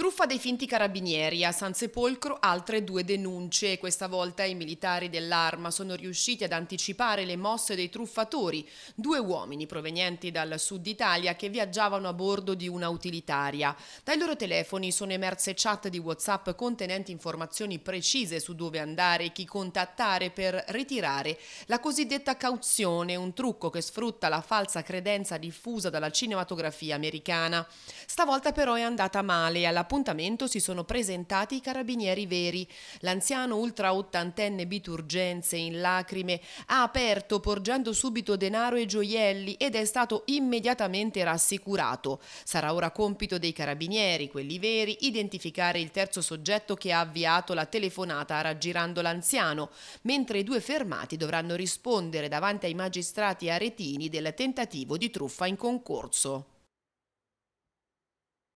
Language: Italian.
Truffa dei finti carabinieri a San Sepolcro, altre due denunce. Questa volta i militari dell'arma sono riusciti ad anticipare le mosse dei truffatori, due uomini provenienti dal sud Italia che viaggiavano a bordo di una utilitaria. Dai loro telefoni sono emerse chat di WhatsApp contenenti informazioni precise su dove andare e chi contattare per ritirare la cosiddetta cauzione, un trucco che sfrutta la falsa credenza diffusa dalla cinematografia americana. Stavolta però è andata male alla All'appuntamento si sono presentati i carabinieri veri. L'anziano ultra ottantenne Biturgenze, in lacrime, ha aperto porgendo subito denaro e gioielli ed è stato immediatamente rassicurato. Sarà ora compito dei carabinieri, quelli veri, identificare il terzo soggetto che ha avviato la telefonata raggirando l'anziano, mentre i due fermati dovranno rispondere davanti ai magistrati aretini del tentativo di truffa in concorso.